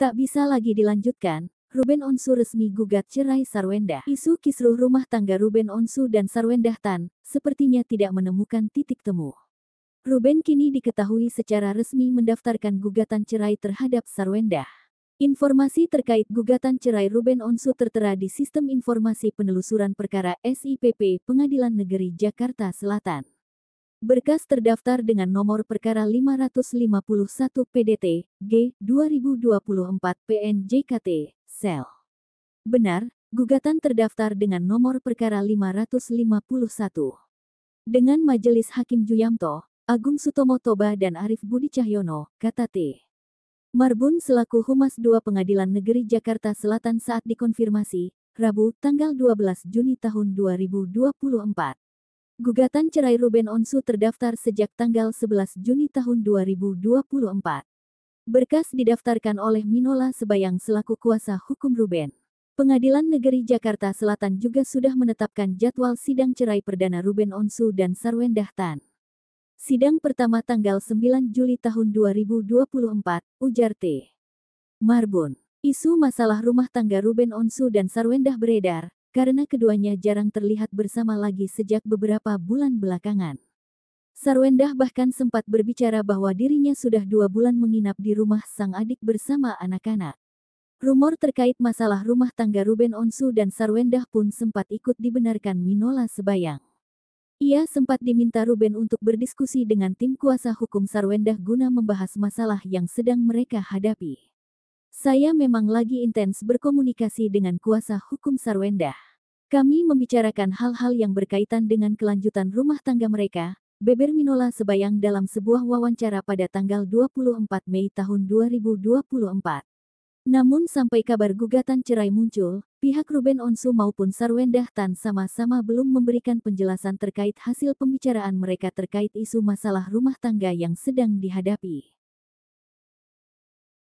Tak bisa lagi dilanjutkan, Ruben Onsu resmi gugat cerai Sarwendah. Isu kisruh rumah tangga Ruben Onsu dan Sarwendah Tan sepertinya tidak menemukan titik temu. Ruben kini diketahui secara resmi mendaftarkan gugatan cerai terhadap Sarwendah. Informasi terkait gugatan cerai Ruben Onsu tertera di Sistem Informasi Penelusuran Perkara SIPP Pengadilan Negeri Jakarta Selatan. Berkas terdaftar dengan nomor perkara 551 PDT G 2024 PNJKT Sel. Benar, gugatan terdaftar dengan nomor perkara 551. Dengan Majelis Hakim Juyamto, Agung Sutomo Toba dan Arif Budi Cahyono, kata T. Marbun selaku humas dua pengadilan negeri Jakarta Selatan saat dikonfirmasi, Rabu, tanggal 12 Juni tahun 2024 Gugatan cerai Ruben Onsu terdaftar sejak tanggal 11 Juni tahun 2024. Berkas didaftarkan oleh Minola Sebayang selaku kuasa hukum Ruben. Pengadilan Negeri Jakarta Selatan juga sudah menetapkan jadwal sidang cerai perdana Ruben Onsu dan Sarwendah Tan. Sidang pertama tanggal 9 Juli tahun 2024, ujar T. Marbun. Isu masalah rumah tangga Ruben Onsu dan Sarwendah beredar, karena keduanya jarang terlihat bersama lagi sejak beberapa bulan belakangan. Sarwendah bahkan sempat berbicara bahwa dirinya sudah dua bulan menginap di rumah sang adik bersama anak-anak. Rumor terkait masalah rumah tangga Ruben Onsu dan Sarwendah pun sempat ikut dibenarkan Minola Sebayang. Ia sempat diminta Ruben untuk berdiskusi dengan tim kuasa hukum Sarwendah guna membahas masalah yang sedang mereka hadapi. Saya memang lagi intens berkomunikasi dengan kuasa hukum Sarwendah. Kami membicarakan hal-hal yang berkaitan dengan kelanjutan rumah tangga mereka, beber Minola sebayang dalam sebuah wawancara pada tanggal 24 Mei tahun 2024. Namun sampai kabar gugatan cerai muncul, pihak Ruben Onsu maupun Sarwendah Tan sama-sama belum memberikan penjelasan terkait hasil pembicaraan mereka terkait isu masalah rumah tangga yang sedang dihadapi.